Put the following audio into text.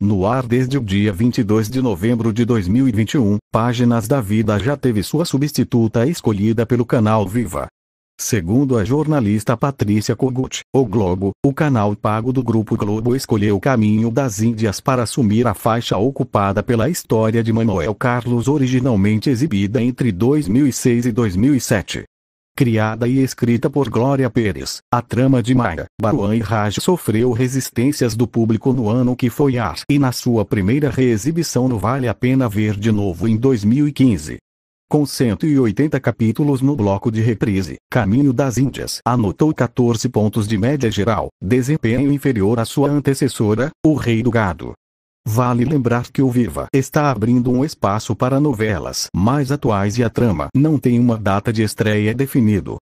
no ar desde o dia 22 de novembro de 2021, Páginas da Vida já teve sua substituta escolhida pelo canal Viva. Segundo a jornalista Patrícia Kogut, o Globo, o canal pago do Grupo Globo escolheu o caminho das Índias para assumir a faixa ocupada pela história de Manuel Carlos originalmente exibida entre 2006 e 2007 criada e escrita por Glória Pérez. A trama de Maia, Baruan e Raj sofreu resistências do público no ano que foi ar e na sua primeira reexibição no Vale a Pena Ver de novo em 2015. Com 180 capítulos no bloco de reprise, Caminho das Índias anotou 14 pontos de média geral, desempenho inferior à sua antecessora, O Rei do Gado, Vale lembrar que o Viva está abrindo um espaço para novelas mais atuais e a trama não tem uma data de estreia definido.